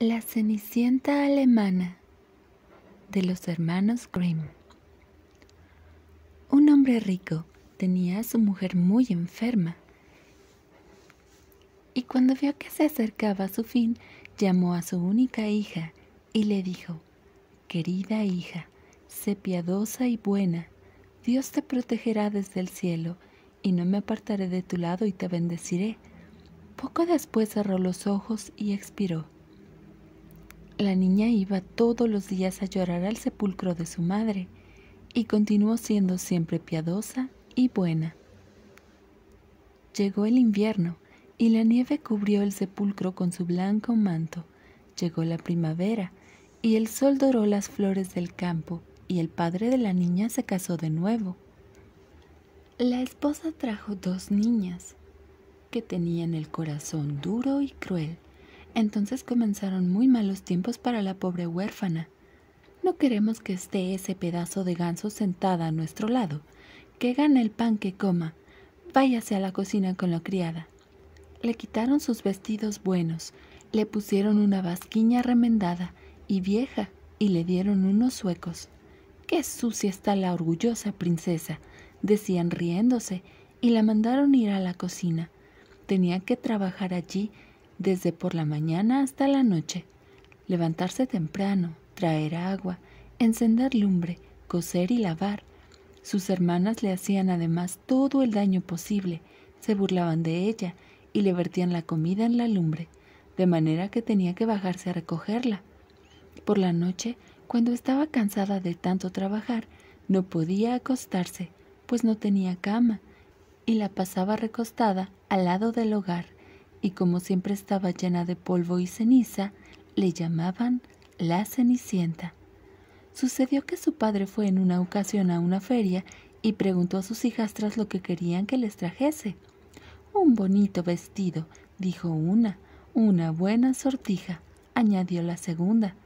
La Cenicienta Alemana de los hermanos Grimm. Un hombre rico tenía a su mujer muy enferma y cuando vio que se acercaba a su fin, llamó a su única hija y le dijo, Querida hija, sé piadosa y buena, Dios te protegerá desde el cielo y no me apartaré de tu lado y te bendeciré. Poco después cerró los ojos y expiró. La niña iba todos los días a llorar al sepulcro de su madre y continuó siendo siempre piadosa y buena. Llegó el invierno y la nieve cubrió el sepulcro con su blanco manto. Llegó la primavera y el sol doró las flores del campo y el padre de la niña se casó de nuevo. La esposa trajo dos niñas que tenían el corazón duro y cruel. Entonces comenzaron muy malos tiempos para la pobre huérfana. No queremos que esté ese pedazo de ganso sentada a nuestro lado. Que gane el pan que coma. Váyase a la cocina con la criada. Le quitaron sus vestidos buenos, le pusieron una basquiña remendada y vieja y le dieron unos suecos. ¡Qué sucia está la orgullosa princesa! decían riéndose, y la mandaron ir a la cocina. Tenía que trabajar allí desde por la mañana hasta la noche. Levantarse temprano, traer agua, encender lumbre, coser y lavar. Sus hermanas le hacían además todo el daño posible, se burlaban de ella y le vertían la comida en la lumbre, de manera que tenía que bajarse a recogerla. Por la noche, cuando estaba cansada de tanto trabajar, no podía acostarse, pues no tenía cama, y la pasaba recostada al lado del hogar y como siempre estaba llena de polvo y ceniza, le llamaban la Cenicienta. Sucedió que su padre fue en una ocasión a una feria y preguntó a sus hijastras lo que querían que les trajese. Un bonito vestido, dijo una, una buena sortija, añadió la segunda.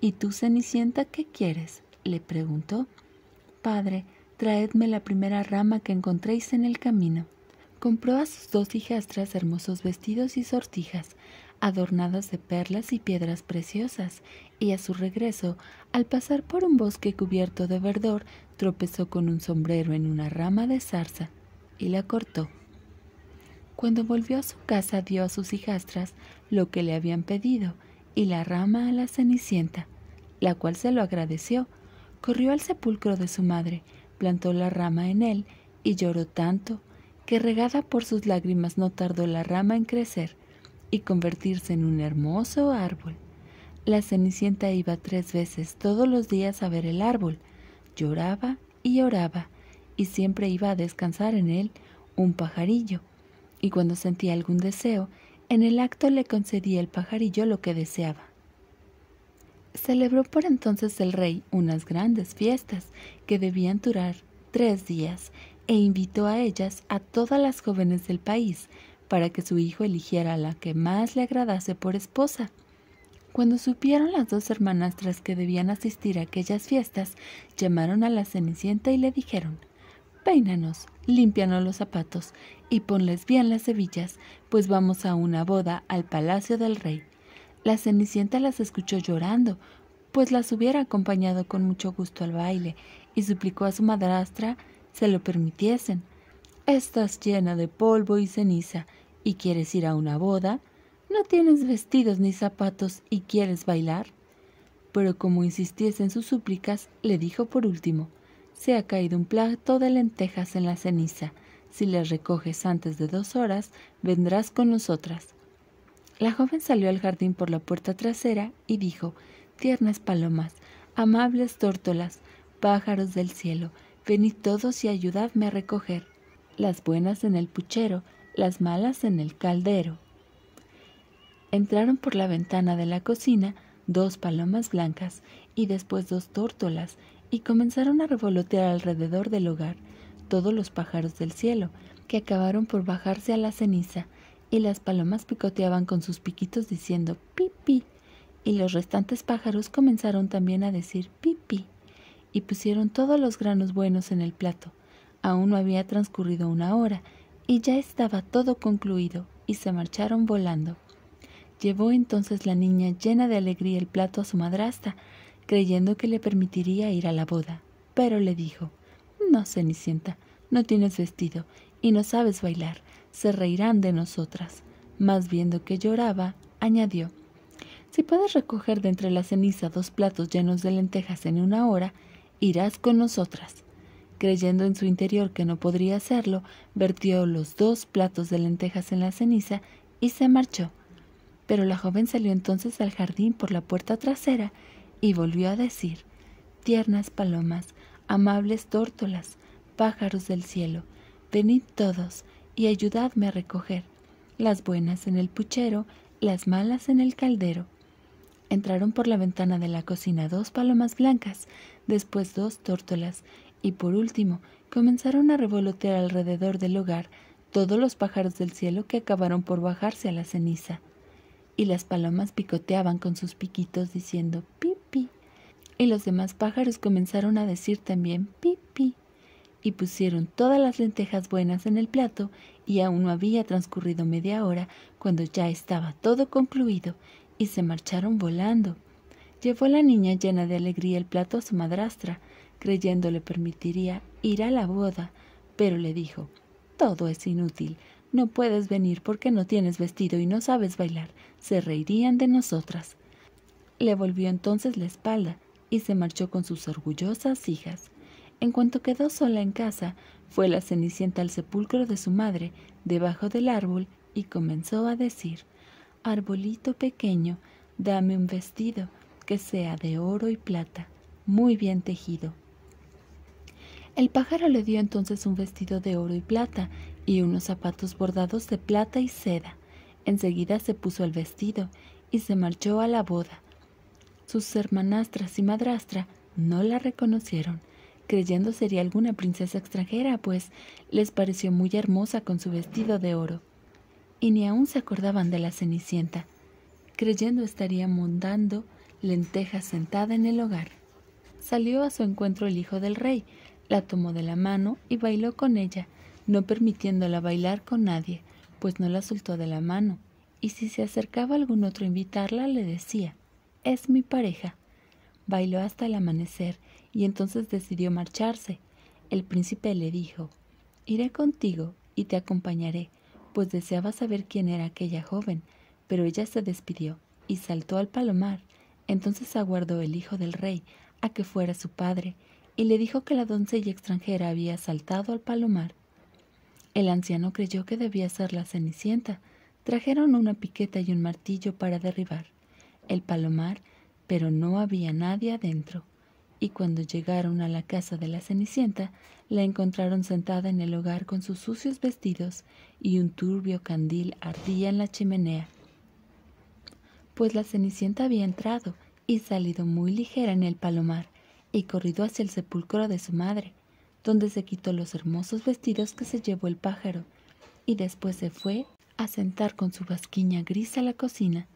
¿Y tú, Cenicienta, qué quieres? le preguntó. Padre, traedme la primera rama que encontréis en el camino compró a sus dos hijastras hermosos vestidos y sortijas, adornadas de perlas y piedras preciosas, y a su regreso, al pasar por un bosque cubierto de verdor, tropezó con un sombrero en una rama de zarza y la cortó. Cuando volvió a su casa dio a sus hijastras lo que le habían pedido y la rama a la Cenicienta, la cual se lo agradeció. Corrió al sepulcro de su madre, plantó la rama en él y lloró tanto que regada por sus lágrimas no tardó la rama en crecer y convertirse en un hermoso árbol. La Cenicienta iba tres veces todos los días a ver el árbol, lloraba y oraba, y siempre iba a descansar en él un pajarillo, y cuando sentía algún deseo, en el acto le concedía el pajarillo lo que deseaba. Celebró por entonces el rey unas grandes fiestas que debían durar tres días e invitó a ellas a todas las jóvenes del país para que su hijo eligiera a la que más le agradase por esposa. Cuando supieron las dos hermanastras que debían asistir a aquellas fiestas, llamaron a la Cenicienta y le dijeron, Peínanos, límpianos los zapatos y ponles bien las hebillas, pues vamos a una boda al palacio del rey. La Cenicienta las escuchó llorando, pues las hubiera acompañado con mucho gusto al baile, y suplicó a su madrastra se lo permitiesen. Estás llena de polvo y ceniza y quieres ir a una boda. No tienes vestidos ni zapatos y quieres bailar. Pero como insistiese en sus súplicas, le dijo por último, se ha caído un plato de lentejas en la ceniza. Si las recoges antes de dos horas, vendrás con nosotras. La joven salió al jardín por la puerta trasera y dijo, tiernas palomas, amables tórtolas, pájaros del cielo, Venid todos y ayudadme a recoger las buenas en el puchero, las malas en el caldero. Entraron por la ventana de la cocina dos palomas blancas y después dos tórtolas y comenzaron a revolotear alrededor del hogar todos los pájaros del cielo, que acabaron por bajarse a la ceniza, y las palomas picoteaban con sus piquitos diciendo pipi, y los restantes pájaros comenzaron también a decir pipi y pusieron todos los granos buenos en el plato. Aún no había transcurrido una hora, y ya estaba todo concluido, y se marcharon volando. Llevó entonces la niña llena de alegría el plato a su madrastra, creyendo que le permitiría ir a la boda, pero le dijo, No, Cenicienta, no tienes vestido, y no sabes bailar, se reirán de nosotras. Mas viendo que lloraba, añadió, Si puedes recoger de entre la ceniza dos platos llenos de lentejas en una hora, irás con nosotras. Creyendo en su interior que no podría hacerlo, vertió los dos platos de lentejas en la ceniza y se marchó. Pero la joven salió entonces al jardín por la puerta trasera y volvió a decir, tiernas palomas, amables tórtolas, pájaros del cielo, venid todos y ayudadme a recoger, las buenas en el puchero, las malas en el caldero entraron por la ventana de la cocina dos palomas blancas, después dos tórtolas, y por último comenzaron a revolotear alrededor del hogar todos los pájaros del cielo que acabaron por bajarse a la ceniza. Y las palomas picoteaban con sus piquitos diciendo pipi. Y los demás pájaros comenzaron a decir también pipi. Y pusieron todas las lentejas buenas en el plato y aún no había transcurrido media hora cuando ya estaba todo concluido y se marcharon volando. Llevó la niña llena de alegría el plato a su madrastra, creyendo le permitiría ir a la boda, pero le dijo Todo es inútil. No puedes venir porque no tienes vestido y no sabes bailar. Se reirían de nosotras. Le volvió entonces la espalda y se marchó con sus orgullosas hijas. En cuanto quedó sola en casa, fue la Cenicienta al sepulcro de su madre, debajo del árbol, y comenzó a decir Arbolito pequeño, dame un vestido que sea de oro y plata, muy bien tejido. El pájaro le dio entonces un vestido de oro y plata y unos zapatos bordados de plata y seda. Enseguida se puso el vestido y se marchó a la boda. Sus hermanastras y madrastra no la reconocieron, creyendo sería alguna princesa extranjera, pues les pareció muy hermosa con su vestido de oro y ni aún se acordaban de la Cenicienta, creyendo estaría mondando lentejas sentada en el hogar. Salió a su encuentro el hijo del rey, la tomó de la mano y bailó con ella, no permitiéndola bailar con nadie, pues no la soltó de la mano, y si se acercaba algún otro a invitarla le decía, es mi pareja. Bailó hasta el amanecer y entonces decidió marcharse. El príncipe le dijo, iré contigo y te acompañaré, pues deseaba saber quién era aquella joven, pero ella se despidió y saltó al palomar. Entonces aguardó el hijo del rey a que fuera su padre, y le dijo que la doncella extranjera había saltado al palomar. El anciano creyó que debía ser la Cenicienta. Trajeron una piqueta y un martillo para derribar el palomar, pero no había nadie adentro y cuando llegaron a la casa de la Cenicienta, la encontraron sentada en el hogar con sus sucios vestidos y un turbio candil ardía en la chimenea. Pues la Cenicienta había entrado y salido muy ligera en el palomar y corrido hacia el sepulcro de su madre, donde se quitó los hermosos vestidos que se llevó el pájaro y después se fue a sentar con su basquiña gris a la cocina.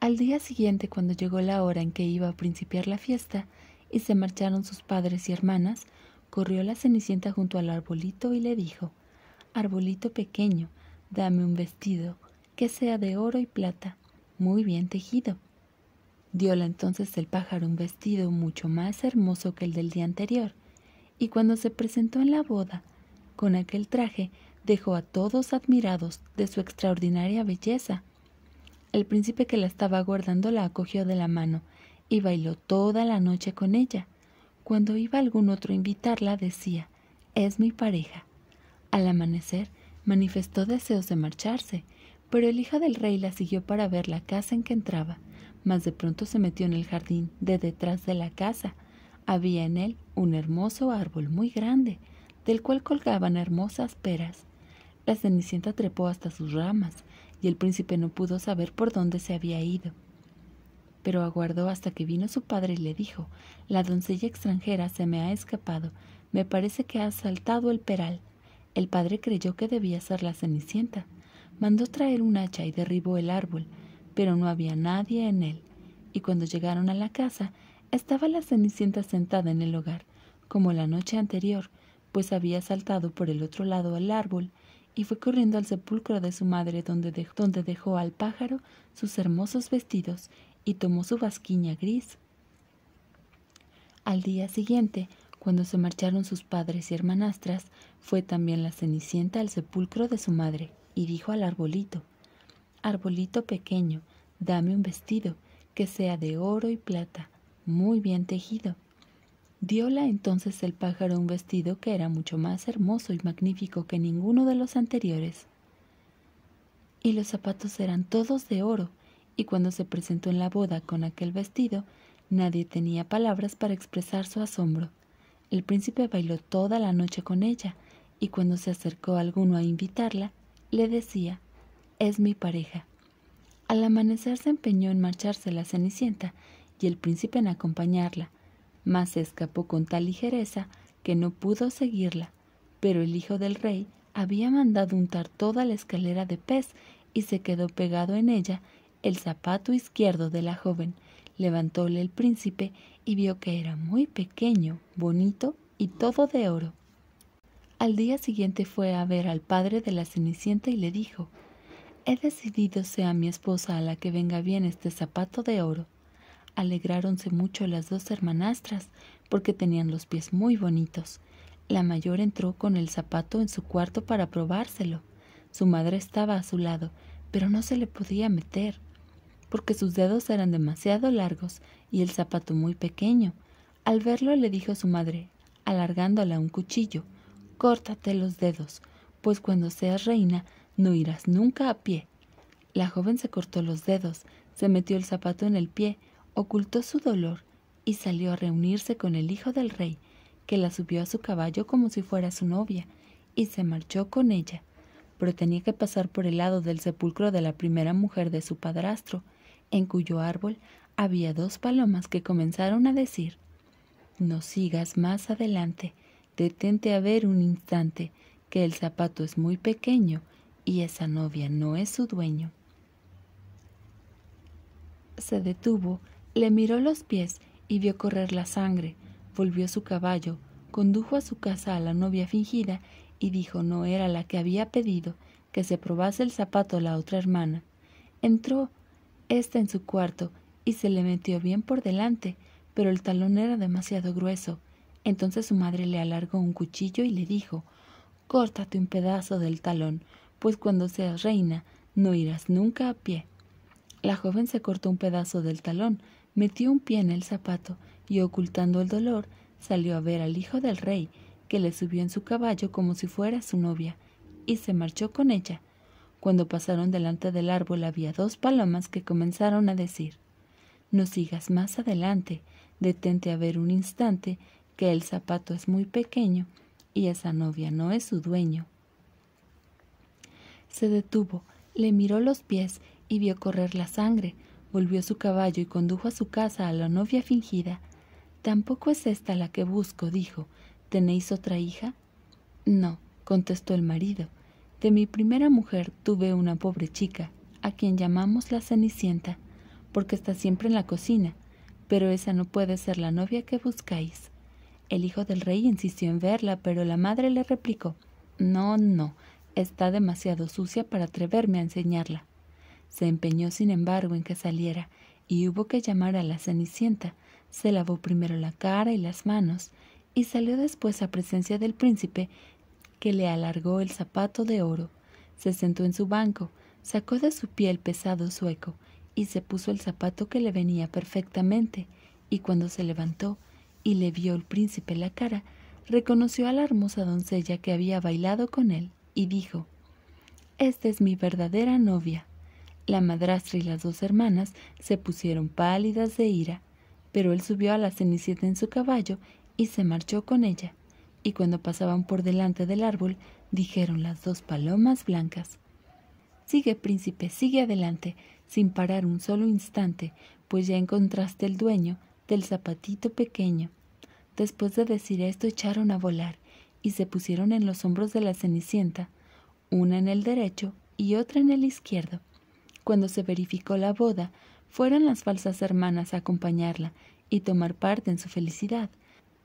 Al día siguiente, cuando llegó la hora en que iba a principiar la fiesta, y se marcharon sus padres y hermanas, corrió la Cenicienta junto al arbolito y le dijo, Arbolito pequeño, dame un vestido, que sea de oro y plata, muy bien tejido. Diole entonces el pájaro un vestido mucho más hermoso que el del día anterior, y cuando se presentó en la boda, con aquel traje dejó a todos admirados de su extraordinaria belleza. El príncipe que la estaba guardando la acogió de la mano y bailó toda la noche con ella. Cuando iba algún otro a invitarla, decía, es mi pareja. Al amanecer, manifestó deseos de marcharse, pero el hijo del rey la siguió para ver la casa en que entraba, mas de pronto se metió en el jardín de detrás de la casa. Había en él un hermoso árbol muy grande, del cual colgaban hermosas peras. La Cenicienta trepó hasta sus ramas, y el príncipe no pudo saber por dónde se había ido pero aguardó hasta que vino su padre y le dijo La doncella extranjera se me ha escapado, me parece que ha saltado el peral. El padre creyó que debía ser la Cenicienta. Mandó traer un hacha y derribó el árbol, pero no había nadie en él. Y cuando llegaron a la casa, estaba la Cenicienta sentada en el hogar, como la noche anterior, pues había saltado por el otro lado al árbol y fue corriendo al sepulcro de su madre donde donde dejó al pájaro sus hermosos vestidos y tomó su vasquiña gris. Al día siguiente, cuando se marcharon sus padres y hermanastras, fue también la Cenicienta al sepulcro de su madre y dijo al arbolito, Arbolito pequeño, dame un vestido que sea de oro y plata, muy bien tejido. la entonces el pájaro un vestido que era mucho más hermoso y magnífico que ninguno de los anteriores. Y los zapatos eran todos de oro, y cuando se presentó en la boda con aquel vestido, nadie tenía palabras para expresar su asombro. El príncipe bailó toda la noche con ella, y cuando se acercó alguno a invitarla, le decía, es mi pareja. Al amanecer se empeñó en marcharse la Cenicienta y el príncipe en acompañarla, mas se escapó con tal ligereza que no pudo seguirla, pero el hijo del rey había mandado untar toda la escalera de pez y se quedó pegado en ella el zapato izquierdo de la joven. Levantóle el príncipe y vio que era muy pequeño, bonito y todo de oro. Al día siguiente fue a ver al padre de la Cenicienta y le dijo He decidido sea mi esposa a la que venga bien este zapato de oro. Alegráronse mucho las dos hermanastras, porque tenían los pies muy bonitos. La mayor entró con el zapato en su cuarto para probárselo. Su madre estaba a su lado, pero no se le podía meter porque sus dedos eran demasiado largos y el zapato muy pequeño. Al verlo le dijo su madre, alargándola un cuchillo, Córtate los dedos, pues cuando seas reina no irás nunca a pie. La joven se cortó los dedos, se metió el zapato en el pie, ocultó su dolor y salió a reunirse con el hijo del rey, que la subió a su caballo como si fuera su novia, y se marchó con ella. Pero tenía que pasar por el lado del sepulcro de la primera mujer de su padrastro, en cuyo árbol había dos palomas que comenzaron a decir No sigas más adelante, detente a ver un instante, que el zapato es muy pequeño y esa novia no es su dueño. Se detuvo, le miró los pies y vio correr la sangre, volvió su caballo, condujo a su casa a la novia fingida y dijo no era la que había pedido que se probase el zapato a la otra hermana. Entró ésta este en su cuarto y se le metió bien por delante, pero el talón era demasiado grueso. Entonces su madre le alargó un cuchillo y le dijo Córtate un pedazo del talón, pues cuando seas reina no irás nunca a pie. La joven se cortó un pedazo del talón, metió un pie en el zapato y ocultando el dolor salió a ver al hijo del rey, que le subió en su caballo como si fuera su novia, y se marchó con ella. Cuando pasaron delante del árbol había dos palomas que comenzaron a decir No sigas más adelante, detente a ver un instante que el zapato es muy pequeño y esa novia no es su dueño. Se detuvo, le miró los pies y vio correr la sangre, volvió su caballo y condujo a su casa a la novia fingida. Tampoco es esta la que busco, dijo. ¿Tenéis otra hija? No, contestó el marido. De mi primera mujer tuve una pobre chica, a quien llamamos la Cenicienta, porque está siempre en la cocina, pero esa no puede ser la novia que buscáis. El hijo del rey insistió en verla, pero la madre le replicó No, no, está demasiado sucia para atreverme a enseñarla. Se empeñó, sin embargo, en que saliera, y hubo que llamar a la Cenicienta. Se lavó primero la cara y las manos, y salió después a presencia del príncipe, que le alargó el zapato de oro, se sentó en su banco, sacó de su pie el pesado sueco y se puso el zapato que le venía perfectamente, y cuando se levantó y le vio el príncipe la cara, reconoció a la hermosa doncella que había bailado con él y dijo, Esta es mi verdadera novia. La madrastra y las dos hermanas se pusieron pálidas de ira, pero él subió a la cenicienta en su caballo y se marchó con ella y cuando pasaban por delante del árbol dijeron las dos palomas blancas Sigue, príncipe, sigue adelante, sin parar un solo instante, pues ya encontraste el dueño del zapatito pequeño. Después de decir esto echaron a volar y se pusieron en los hombros de la Cenicienta, una en el derecho y otra en el izquierdo. Cuando se verificó la boda, fueron las falsas hermanas a acompañarla y tomar parte en su felicidad,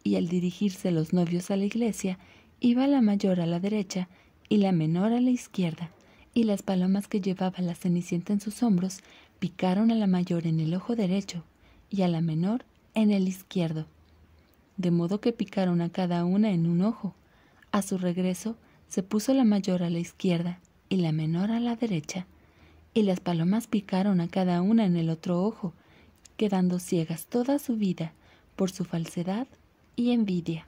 y al dirigirse los novios a la iglesia, iba la mayor a la derecha y la menor a la izquierda, y las palomas que llevaba la cenicienta en sus hombros picaron a la mayor en el ojo derecho y a la menor en el izquierdo, de modo que picaron a cada una en un ojo. A su regreso se puso la mayor a la izquierda y la menor a la derecha, y las palomas picaron a cada una en el otro ojo, quedando ciegas toda su vida por su falsedad y envidia.